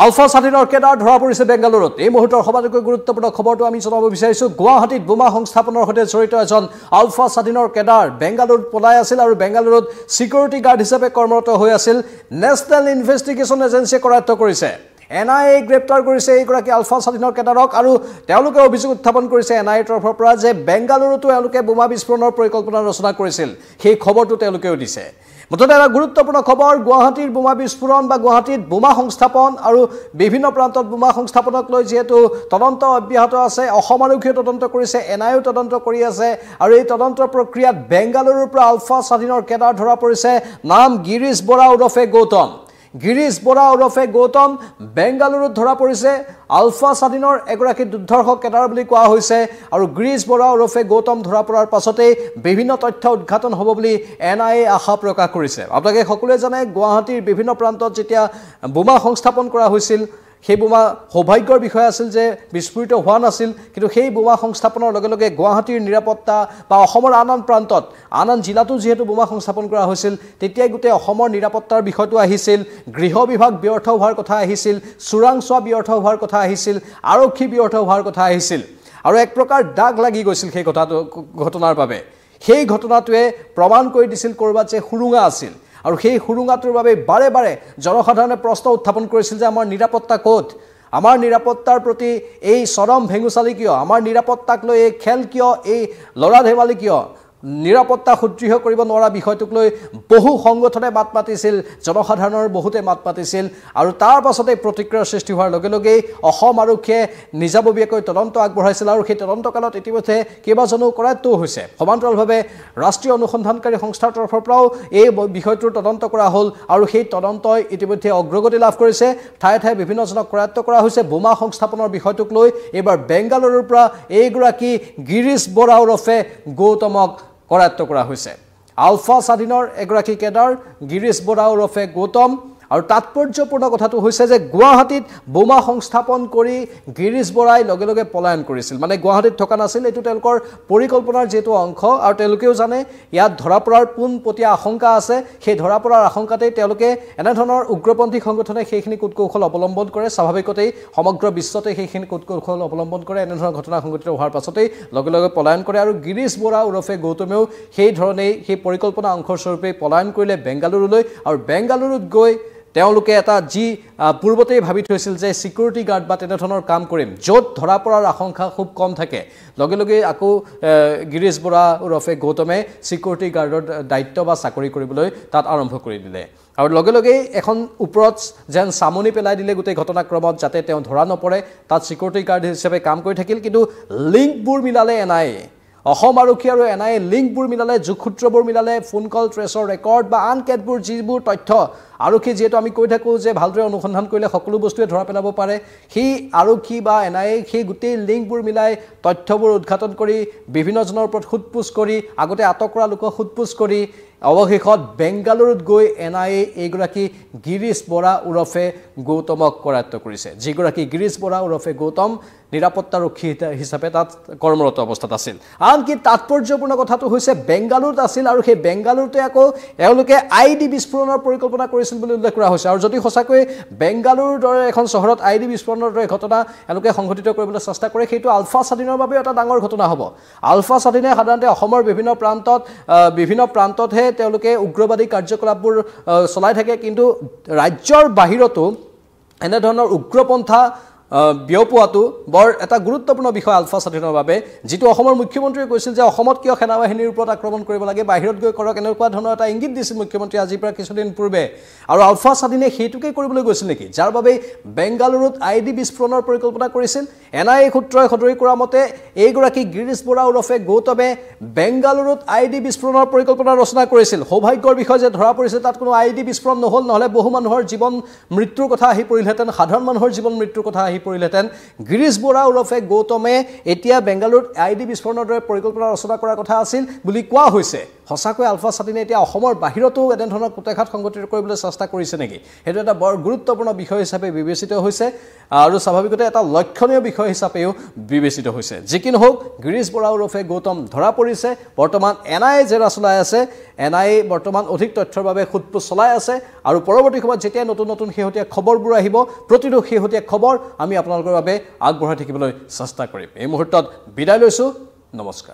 আলফা স্বাধীনৰ কেডাৰ ধৰা পৰিছে বেংগালুৰুত এই মুহূৰ্তৰ সবাতোকৈ গুৰুত্বপূৰ্ণ খবৰটো আমি জনাব বিচাৰিছোঁ গুৱাহাটীত বোমা সংস্থাপনৰ সৈতে জড়িত এজন আলফা স্বাধীনৰ কেডাৰ বেংগালুৰুত পলাই আছিল আৰু বেংগালুৰুত ছিকিউৰিটি গাৰ্ড হিচাপে কৰ্মৰত হৈ আছিল নেশ্যনেল ইনভেষ্টিগেশ্যন এজেঞ্চিয়ে কৰায়ত্ব কৰিছে এন আই এ গ্ৰেপ্তাৰ কৰিছে এইগৰাকী আলফা স্বাধীনৰ কেডাৰক আৰু তেওঁলোকে অভিযোগ উত্থাপন কৰিছে এন আই এৰ তৰফৰ পৰা যে বেংগালুৰুতো এওঁলোকে বোমা বিস্ফোৰণৰ পৰিকল্পনা ৰচনা কৰিছিল সেই খবৰটো তেওঁলোকেও দিছে মুঠতে এটা গুৰুত্বপূৰ্ণ খবৰ গুৱাহাটীৰ বোমা বিস্ফোৰণ বা গুৱাহাটীত বোমা সংস্থাপন আৰু বিভিন্ন প্ৰান্তত বোমা সংস্থাপনক লৈ যিহেতু তদন্ত অব্যাহত আছে অসম আৰক্ষীয়ে তদন্ত কৰিছে এন আই তদন্ত কৰি আছে আৰু এই তদন্ত প্ৰক্ৰিয়াত বেংগালুৰুৰ পৰা আলফা স্বাধীনৰ কেদাৰ ধৰা পৰিছে নাম গিৰিশ বৰা ওৰফে গৌতম গিৰিশ বৰা ওৰফে গৌতম বেংগালুৰুত ধৰা পৰিছে আলফা স্বাধীনৰ এগৰাকী দুৰ্ধৰ্ষ কেডাৰ বুলি কোৱা হৈছে আৰু গিৰিশ বৰা ওৰফে গৌতম ধৰা পৰাৰ পাছতেই বিভিন্ন তথ্য উদঘাটন হ'ব বুলি এন আই এ আশা প্ৰকাশ কৰিছে আপোনালোকে সকলোৱে জানে গুৱাহাটীৰ বিভিন্ন প্ৰান্তত যেতিয়া বোমা সংস্থাপন কৰা হৈছিল সেই বোমা সৌভাগ্যৰ বিষয় আছিল যে বিস্ফোৰিত হোৱা নাছিল কিন্তু সেই বোমা সংস্থাপনৰ লগে লগে গুৱাহাটীৰ নিৰাপত্তা বা অসমৰ আন আন প্ৰান্তত আন আন জিলাতো যিহেতু বোমা সংস্থাপন কৰা হৈছিল তেতিয়াই গোটেই অসমৰ নিৰাপত্তাৰ বিষয়টো আহিছিল গৃহ বিভাগ ব্যৰ্থ হোৱাৰ কথা আহিছিল চোৰাংচোৱা ব্যৰ্থ হোৱাৰ কথা আহিছিল আৰক্ষী ব্যৰ্থ হোৱাৰ কথা আহিছিল আৰু এক প্ৰকাৰ দাগ লাগি গৈছিল সেই কথাটো ঘটনাৰ বাবে সেই ঘটনাটোৱে প্ৰমাণ কৰি দিছিল ক'ৰবাত যে সুৰুঙা আছিল আৰু সেই সুৰুঙাটোৰ বাবে বাৰে বাৰে জনসাধাৰণে প্ৰশ্ন উত্থাপন কৰিছিল যে আমাৰ নিৰাপত্তা ক'ত আমাৰ নিৰাপত্তাৰ প্ৰতি এই চৰম ভেঙুচালি কিয় আমাৰ নিৰাপত্তাক লৈ এই খেল কিয় এই ল'ৰা ধেমালি কিয় নিৰাপত্তা সুদৃঢ় কৰিব নোৱাৰা বিষয়টোক লৈ বহু সংগঠনে মাত মাতিছিল জনসাধাৰণৰ বহুতে মাত মাতিছিল আৰু তাৰ পাছতে প্ৰতিক্ৰিয়াৰ সৃষ্টি হোৱাৰ লগে লগেই অসম আৰক্ষীয়ে নিজাববীয়াকৈ তদন্ত আগবঢ়াইছিল আৰু সেই তদন্তকালত ইতিমধ্যে কেইবাজনো কৰায়ত্তও হৈছে সমান্তৰালভাৱে ৰাষ্ট্ৰীয় অনুসন্ধানকাৰী সংস্থাৰ তৰফৰ পৰাও এই বিষয়টোৰ তদন্ত কৰা হ'ল আৰু সেই তদন্তই ইতিমধ্যে অগ্ৰগতি লাভ কৰিছে ঠায়ে ঠায়ে বিভিন্নজনক কৰায়ত্ব কৰা হৈছে বোমা সংস্থাপনৰ বিষয়টোক লৈ এইবাৰ বেংগালুৰুৰ পৰা এইগৰাকী গিৰিশ বৰা ওৰফে গৌতমক কৰায়ত্ত কৰা হৈছে আলফা স্বাধীনৰ এগৰাকী কেডাৰ গিৰিশ বৰা ওৰফে গৌতম আৰু তাৎপৰ্যপূৰ্ণ কথাটো হৈছে যে গুৱাহাটীত বোমা সংস্থাপন কৰি গিৰিশ বৰাই লগে লগে পলায়ন কৰিছিল মানে গুৱাহাটীত থকা নাছিল এইটো তেওঁলোকৰ পৰিকল্পনাৰ যিটো অংশ আৰু তেওঁলোকেও জানে ইয়াত ধৰা পৰাৰ পোনপটীয়া আশংকা আছে সেই ধৰা পৰাৰ আশংকাতেই তেওঁলোকে এনেধৰণৰ উগ্ৰপন্থী সংগঠনে সেইখিনি কুটকৌশল অৱলম্বন কৰে স্বাভাৱিকতেই সমগ্ৰ বিশ্বতে সেইখিনি কুটকৌশল অৱলম্বন কৰে এনেধৰণৰ ঘটনা সংঘটিত হোৱাৰ পাছতেই লগে লগে পলায়ন কৰে আৰু গিৰিশ বৰা ওৰফে গৌতমেও সেইধৰণেই সেই পৰিকল্পনা অংশস্বৰূপেই পলায়ন কৰিলে বেংগালুৰুলৈ আৰু বেংগালুৰুত গৈ তেওঁলোকে এটা যি পূৰ্বতেই ভাবি থৈছিল যে ছিকিউৰিটি গাৰ্ড বা তেনেধৰণৰ কাম কৰিম য'ত ধৰা পৰাৰ আশংকা খুব কম থাকে লগে লগে আকৌ গিৰিশ বৰা ওৰফে গৌতমে ছিকিউৰিটি গাৰ্ডৰ দায়িত্ব বা চাকৰি কৰিবলৈ তাত আৰম্ভ কৰি দিলে আৰু লগে লগেই এখন ওপৰত যেন চামনি পেলাই দিলে গোটেই ঘটনাক্ৰমত যাতে তেওঁ ধৰা নপৰে তাত ছিকিউৰিটি গাৰ্ড হিচাপে কাম কৰি থাকিল কিন্তু লিংকবোৰ মিলালে এনাই অসম আৰক্ষী আৰু এনআই লিংকবোৰ মিলালে যোগসূত্ৰবোৰ মিলালে ফোন কল ট্ৰেছৰ ৰেকৰ্ড বা আন কেতবোৰ যিবোৰ তথ্য আৰক্ষী যিহেতু আমি কৈ থাকোঁ যে ভালদৰে অনুসন্ধান কৰিলে সকলো বস্তুৱে ধৰা পেলাব পাৰে সেই আৰক্ষী বা এন আই এ সেই গোটেই লিংকবোৰ মিলাই তথ্যবোৰ উদঘাটন কৰি বিভিন্নজনৰ ওপৰত সোধ সোধপোচ কৰি আগতে আটক কৰা লোকক সোধ সোধপোচ কৰি অৱশেষত বেংগালুৰুত গৈ এন আই এ এইগৰাকী গিৰিশ বৰা ওৰফে গৌতমক কৰায়ত্ব কৰিছে যিগৰাকী গিৰিশ বৰা ওৰফে গৌতম নিৰাপত্তাৰক্ষী হিচাপে তাত কৰ্মৰত অৱস্থাত আছিল আনকি তাৎপৰ্যপূৰ্ণ কথাটো হৈছে বেংগালুৰুত আছিল আৰু সেই বেংগালুৰুতে আকৌ এওঁলোকে আই ডি বিস্ফোৰণৰ পৰিকল্পনা কৰিছিল কৰিছিল বুলি উল্লেখ কৰা হৈছে আৰু যদি সঁচাকৈ বেংগালোৰ দৰে এখন চহৰত আই ডি বিস্ফোৰণৰ দৰে ঘটনা এওঁলোকে সংঘটিত কৰিবলৈ চেষ্টা কৰে সেইটো আলফা স্বাধীনৰ বাবেও এটা ডাঙৰ ঘটনা হ'ব আলফা স্বাধীনে সাধাৰণতে অসমৰ বিভিন্ন প্ৰান্তত বিভিন্ন প্ৰান্ততহে তেওঁলোকে উগ্ৰবাদী কাৰ্যকলাপবোৰ চলাই থাকে কিন্তু ৰাজ্যৰ বাহিৰতো এনেধৰণৰ উগ্ৰপন্থা বিয়পোৱাটো বৰ এটা গুৰুত্বপূৰ্ণ বিষয় আলফা স্বাধীনৰ বাবে যিটো অসমৰ মুখ্যমন্ত্ৰীয়ে কৈছিল যে অসমত কিয় সেনা বাহিনীৰ ওপৰত আক্ৰমণ কৰিব লাগে বাহিৰত গৈ কৰক এনেকুৱা ধৰণৰ এটা ইংগিত দিছিল মুখ্যমন্ত্ৰীয়ে আজিৰ পৰা কিছুদিন পূৰ্বে আৰু আলফা স্বাধীনে সেইটোকে কৰিবলৈ গৈছিল নেকি যাৰ বাবেই বেংগালুৰুত আই ডি বিস্ফোৰণৰ পৰিকল্পনা কৰিছিল এন আই এ সূত্ৰই সদৰি কৰা মতে এইগৰাকী গিৰিশ বৰা ওৰফে গৌতমে বেংগালুৰুত আই ডি বিস্ফোৰণৰ পৰিকল্পনা ৰচনা কৰিছিল সৌভাগ্যৰ বিষয় যে ধৰা পৰিছিল তাত কোনো আই ডি বিস্ফোৰণ নহ'ল নহ'লে বহু মানুহৰ জীৱন মৃত্যুৰ কথা আহি পৰিলহেঁতেন সাধাৰণ মানুহৰ জীৱন মৃত্যুৰ কথা আহি পৰিলহেঁতেন গিৰিশ বৰা ওৰফে গৌতমে এতিয়া বেংগালুৰুত আই ডি বিস্ফোৰণৰ দৰে পৰিকল্পনা ৰচনা কৰাৰ কথা আছিল বুলি কোৱা হৈছে সঁচাকৈ আলফা স্বাধীনে এতিয়া অসমৰ বাহিৰতো এনেধৰণৰ কুটাখাত সংঘটিত কৰিবলৈ চেষ্টা কৰিছে নেকি সেইটো এটা বৰ গুৰুত্বপূৰ্ণ বিষয় হিচাপে বিবেচিত হৈছে আৰু স্বাভাৱিকতে এটা লক্ষণীয় বিষয় হিচাপেও বিবেচিত হৈছে যি কি নহওক গিৰিশ বৰা ওৰফে গৌতম ধৰা পৰিছে বৰ্তমান এন আই এ জেৰা চলাই আছে এন আই এ বৰ্তমান অধিক তথ্যৰ বাবে সোধপোছ চলাই আছে আৰু পৰৱৰ্তী সময়ত যেতিয়াই নতুন নতুন শেহতীয়া খবৰবোৰ আহিব প্ৰতিটো শেহতীয়া খবৰ আমি আপোনালোকৰ বাবে আগবঢ়াই থাকিবলৈ চেষ্টা কৰিম এই মুহূৰ্তত বিদায় লৈছোঁ নমস্কাৰ